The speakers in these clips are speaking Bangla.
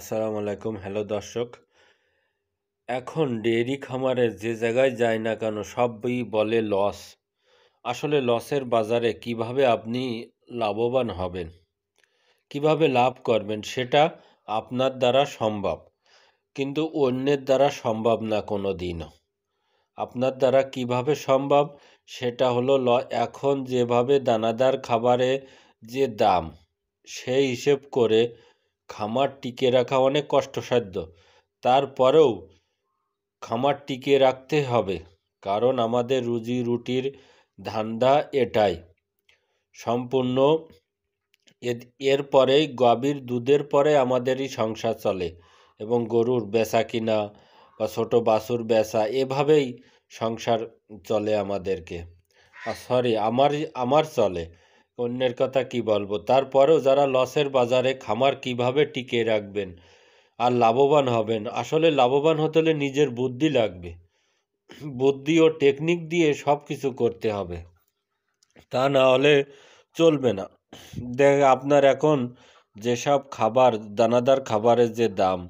আসসালামু আলাইকুম হ্যালো দর্শক এখন ডেয়ারি খামারে যে জায়গায় যায় না কেন সবই বলে লস আসলে লসের বাজারে কিভাবে আপনি লাভবান হবেন কিভাবে লাভ করবেন সেটা আপনার দ্বারা সম্ভব কিন্তু অন্যের দ্বারা সম্ভব না কোনো দিনও আপনার দ্বারা কিভাবে সম্ভব সেটা হলো ল এখন যেভাবে দানাদার খাবারে যে দাম সেই হিসেব করে খামার টিকে রাখা অনেক কষ্টসাধ্য তারপরেও খামার টিকে রাখতে হবে কারণ আমাদের রুজি রুটির ধান্দা এটাই সম্পূর্ণ এরপরেই গাভীর দুধের পরে আমাদেরই সংসার চলে এবং গরুর বেচা কিনা বা ছোটো বাছুর বেচা এভাবেই সংসার চলে আমাদেরকে সরি আমার আমার চলে অন্যের কথা কি বলবো তারপরেও যারা লসের বাজারে খামার কিভাবে টিকিয়ে রাখবেন আর লাভবান হবেন আসলে লাভবান হতে হলে নিজের বুদ্ধি লাগবে বুদ্ধি ও টেকনিক দিয়ে সব কিছু করতে হবে তা না হলে চলবে না দেখ আপনার এখন যেসব খাবার দানাদার খাবারের যে দাম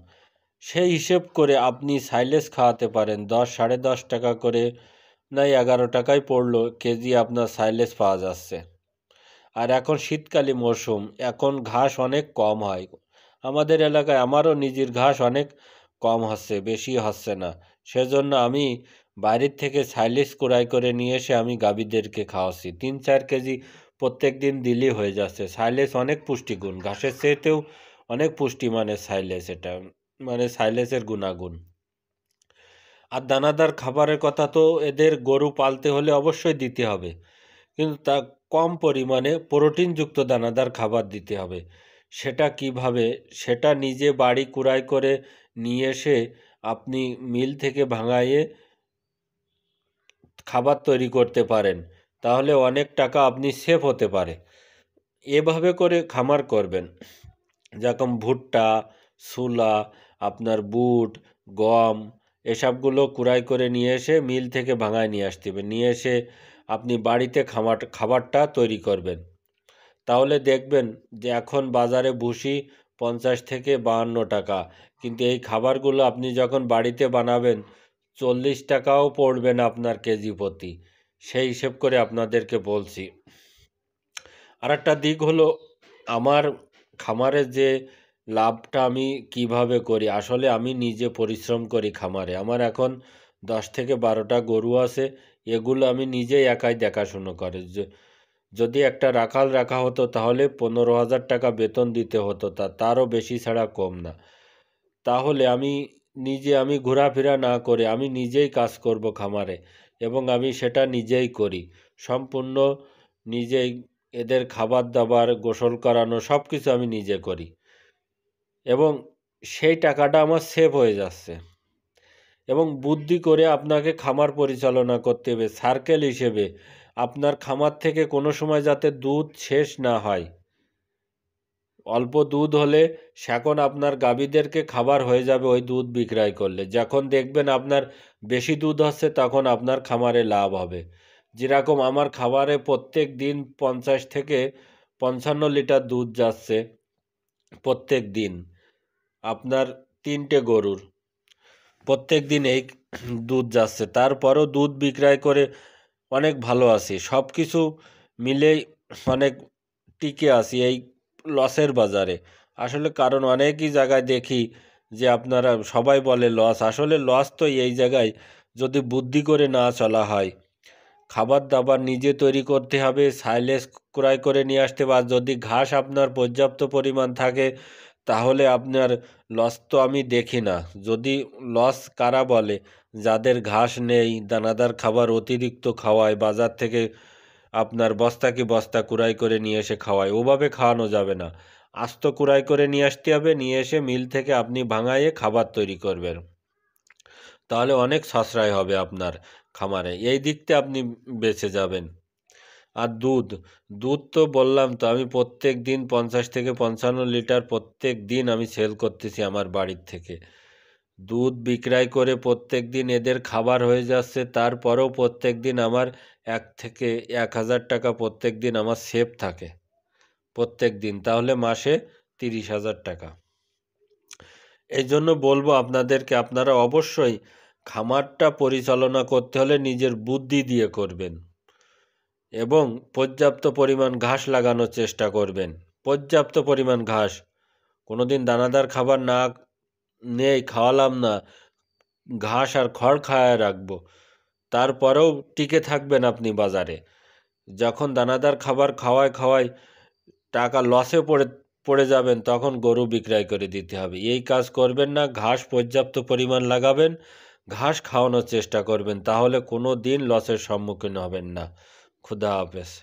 সেই হিসেব করে আপনি সাইলেস খাওয়াতে পারেন দশ সাড়ে দশ টাকা করে নাই এগারো টাকায় পড়লো কেজি আপনার সাইলেস পাওয়া যাচ্ছে আর এখন শীতকালী মরশুম এখন ঘাস অনেক কম হয় আমাদের এলাকায় আমারও নিজের ঘাস অনেক কম হচ্ছে বেশি হচ্ছে না সেজন্য আমি বাড়ির থেকে সাইলিস ক্রয় করে নিয়ে এসে আমি গাভীদেরকে খাওয়াচ্ছি তিন চার কেজি প্রত্যেক দিন দিলেই হয়ে যাচ্ছে সাইলেস অনেক পুষ্টিগুণ ঘাসের চেয়েতেও অনেক পুষ্টি মানে সাইলেস এটা মানে সাইলেসের গুণাগুণ আর দানাদার খাবারের কথা তো এদের গরু পালতে হলে অবশ্যই দিতে হবে কিন্তু তা কম পরিমাণে প্রোটিনযুক্ত দানাদার খাবার দিতে হবে সেটা কিভাবে সেটা নিজে বাড়ি কুড়াই করে নিয়ে এসে আপনি মিল থেকে ভাঙাইয়ে খাবার তৈরি করতে পারেন তাহলে অনেক টাকা আপনি সেফ হতে পারে এভাবে করে খামার করবেন যেরকম ভুট্টা সুলা আপনার বুট গম এসবগুলো কুড়াই করে নিয়ে এসে মিল থেকে ভাঙায় নিয়ে আসতে হবে নিয়ে এসে আপনি বাড়িতে খামার খাবারটা তৈরি করবেন তাহলে দেখবেন যে এখন বাজারে ভুসি পঞ্চাশ থেকে বাহান্ন টাকা কিন্তু এই খাবারগুলো আপনি যখন বাড়িতে বানাবেন চল্লিশ টাকাও পড়বে না আপনার কেজি প্রতি সেই হিসেব করে আপনাদেরকে বলছি আর একটা দিক হলো আমার খামারে যে লাভটা আমি কিভাবে করি আসলে আমি নিজে পরিশ্রম করি খামারে আমার এখন দশ থেকে বারোটা গরু আছে এগুলো আমি নিজেই একাই দেখাশুনো করে যদি একটা রাখাল রাখা হতো তাহলে পনেরো হাজার টাকা বেতন দিতে হতো তা তারও বেশি ছাড়া কম না তাহলে আমি নিজে আমি ঘোরাফেরা না করে আমি নিজেই কাজ করব খামারে এবং আমি সেটা নিজেই করি সম্পূর্ণ নিজেই এদের খাবার দাবার গোসল করানো সব কিছু আমি নিজে করি এবং সেই টাকাটা আমার সেভ হয়ে যাচ্ছে এবং বুদ্ধি করে আপনাকে খামার পরিচালনা করতে হবে সার্কেল হিসেবে আপনার খামার থেকে কোনো সময় যাতে দুধ শেষ না হয় অল্প দুধ হলে সেখন আপনার গাভীদেরকে খাবার হয়ে যাবে ওই দুধ বিক্রয় করলে যখন দেখবেন আপনার বেশি দুধ হচ্ছে তখন আপনার খামারে লাভ হবে যেরকম আমার খাবারে প্রত্যেক দিন পঞ্চাশ থেকে পঞ্চান্ন লিটার দুধ যাচ্ছে প্রত্যেক দিন আপনার তিনটে গরুর প্রত্যেক দিন এই দুধ যাচ্ছে তারপরও দুধ বিক্রয় করে অনেক ভালো আছি সব কিছু মিলেই অনেক টিকে আছি এই লসের বাজারে আসলে কারণ অনেকই জায়গায় দেখি যে আপনারা সবাই বলে লস আসলে লস তো এই জায়গায় যদি বুদ্ধি করে না চলা হয় খাবার দাবার নিজে তৈরি করতে হবে সাইলেস ক্রয় করে নিয়ে আসতে বা যদি ঘাস আপনার পর্যাপ্ত পরিমাণ থাকে তাহলে আপনার লস তো আমি দেখি না যদি লস কারা বলে যাদের ঘাস নেই দানাদার খাবার অতিরিক্ত খাওয়ায় বাজার থেকে আপনার বস্তাকে বস্তা কুড়াই করে নিয়ে এসে খাওয়ায় ওভাবে খাওয়ানো যাবে না আস্ত কুড়াই করে নিয়ে আসতে হবে নিয়ে এসে মিল থেকে আপনি ভাঙাইয়ে খাবার তৈরি করবেন তাহলে অনেক সাশ্রয় হবে আপনার খামারে এই দিকতে আপনি বেঁচে যাবেন আর দুধ দুধ তো বললাম তো আমি প্রত্যেক দিন পঞ্চাশ থেকে পঞ্চান্ন লিটার প্রত্যেক দিন আমি সেল করতেছি আমার বাড়ির থেকে দুধ বিক্রয় করে প্রত্যেক দিন এদের খাবার হয়ে যাচ্ছে তারপরেও প্রত্যেক দিন আমার এক থেকে এক হাজার টাকা প্রত্যেক দিন আমার সেফ থাকে প্রত্যেক দিন তাহলে মাসে তিরিশ হাজার টাকা এই জন্য বলবো আপনাদেরকে আপনারা অবশ্যই খামারটা পরিচালনা করতে হলে নিজের বুদ্ধি দিয়ে করবেন এবং পর্যাপ্ত পরিমাণ ঘাস লাগানোর চেষ্টা করবেন পর্যাপ্ত পরিমাণ ঘাস কোনো দিন দানাদার খাবার না নেই খাওয়ালাম না ঘাস আর খড় খাওয়ায় রাখবো তারপরেও টিকে থাকবেন আপনি বাজারে যখন দানাদার খাবার খাওয়ায় খাওয়ায় টাকা লসে পড়ে পড়ে যাবেন তখন গরু বিক্রয় করে দিতে হবে এই কাজ করবেন না ঘাস পর্যাপ্ত পরিমাণ লাগাবেন ঘাস খাওয়ানোর চেষ্টা করবেন তাহলে কোনো দিন লসের সম্মুখীন হবেন না खुदा हाफ़